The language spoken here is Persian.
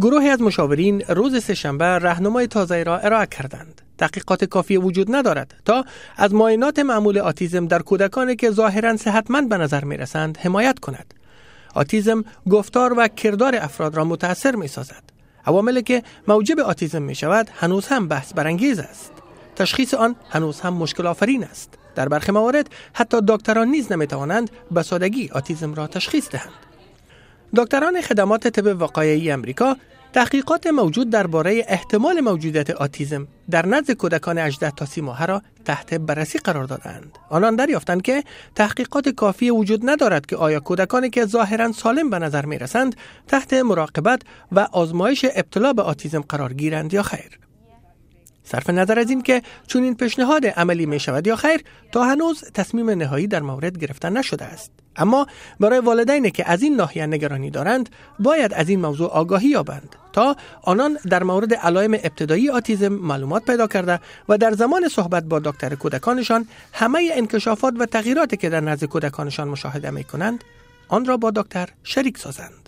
گروهی از مشاورین روز سهشنبه رهنمای تازه را ارائه کردند. تحقیقات کافی وجود ندارد تا از معاینات معمول آتیزم در کودکانی که ظاهرا صحتمند به نظر میرسند حمایت کند. آتیزم گفتار و کردار افراد را متاثر می سازد. عواملی که موجب آتیزم می شود هنوز هم بحث برانگیز است. تشخیص آن هنوز هم مشکل آفرین است. در برخی موارد حتی دکتران نیز نمی توانند به سادگی آتیزم را تشخیص دهند. دکتران خدمات طب وقایعی امریکا تحقیقات موجود درباره احتمال موجودیت آتیزم در نزد کودکان 18 تا 30 ماهه را تحت بررسی قرار دادند. آنان دریافتند که تحقیقات کافی وجود ندارد که آیا کودکانی که ظاهرا سالم به نظر می رسند تحت مراقبت و آزمایش ابتلا به آتیزم قرار گیرند یا خیر. صرف نظر از این که چون این پیشنهاد عملی می شود یا خیر تا هنوز تصمیم نهایی در مورد گرفتن نشده است. اما برای والدینی که از این ناحیه نگرانی دارند باید از این موضوع آگاهی یابند تا آنان در مورد علائم ابتدایی آتیزم معلومات پیدا کرده و در زمان صحبت با دکتر کودکانشان همه انکشافات و تغییراتی که در نزد کودکانشان مشاهده می کنند آن را با دکتر شریک سازند